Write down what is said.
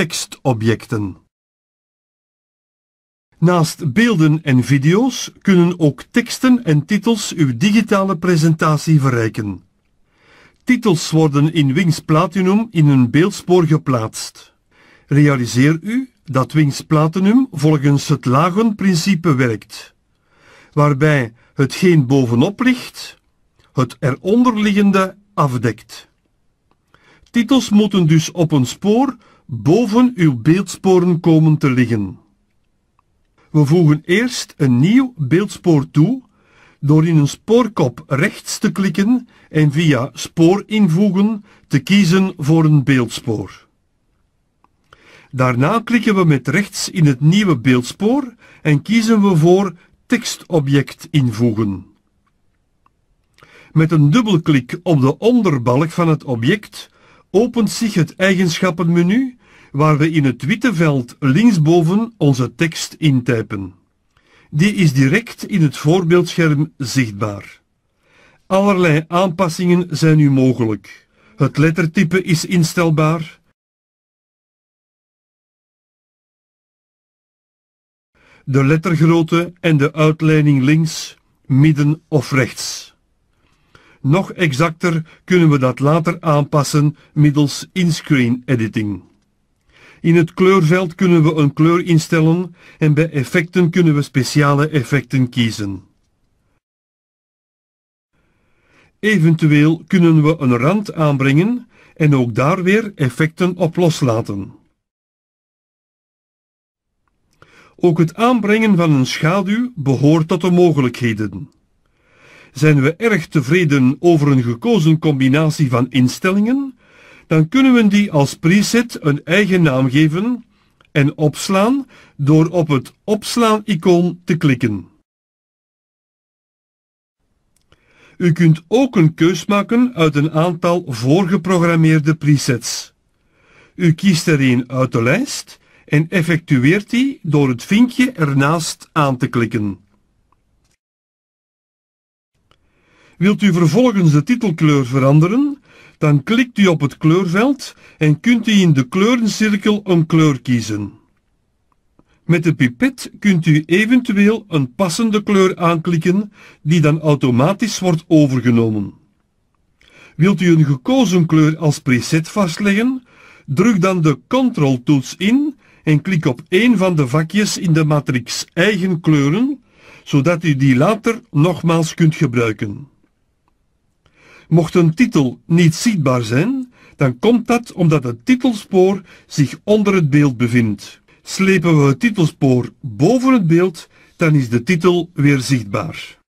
tekstobjecten. Naast beelden en video's kunnen ook teksten en titels uw digitale presentatie verrijken. Titels worden in Wings Platinum in een beeldspoor geplaatst. Realiseer u dat Wings Platinum volgens het lagenprincipe werkt, waarbij hetgeen bovenop ligt, het eronderliggende afdekt. Titels moeten dus op een spoor boven uw beeldsporen komen te liggen. We voegen eerst een nieuw beeldspoor toe door in een spoorkop rechts te klikken en via spoor invoegen te kiezen voor een beeldspoor. Daarna klikken we met rechts in het nieuwe beeldspoor en kiezen we voor tekstobject invoegen. Met een dubbelklik op de onderbalk van het object opent zich het eigenschappenmenu waar we in het witte veld linksboven onze tekst intypen. Die is direct in het voorbeeldscherm zichtbaar. Allerlei aanpassingen zijn nu mogelijk. Het lettertype is instelbaar. De lettergrootte en de uitleiding links, midden of rechts. Nog exacter kunnen we dat later aanpassen middels in screen editing. In het kleurveld kunnen we een kleur instellen en bij effecten kunnen we speciale effecten kiezen. Eventueel kunnen we een rand aanbrengen en ook daar weer effecten op loslaten. Ook het aanbrengen van een schaduw behoort tot de mogelijkheden. Zijn we erg tevreden over een gekozen combinatie van instellingen, dan kunnen we die als preset een eigen naam geven en opslaan door op het opslaan-icoon te klikken. U kunt ook een keus maken uit een aantal voorgeprogrammeerde presets. U kiest er een uit de lijst en effectueert die door het vinkje ernaast aan te klikken. Wilt u vervolgens de titelkleur veranderen, dan klikt u op het kleurveld en kunt u in de kleurencirkel een kleur kiezen. Met de pipet kunt u eventueel een passende kleur aanklikken die dan automatisch wordt overgenomen. Wilt u een gekozen kleur als preset vastleggen, druk dan de Ctrl-toets in en klik op één van de vakjes in de matrix Eigen kleuren, zodat u die later nogmaals kunt gebruiken. Mocht een titel niet zichtbaar zijn, dan komt dat omdat het titelspoor zich onder het beeld bevindt. Slepen we het titelspoor boven het beeld, dan is de titel weer zichtbaar.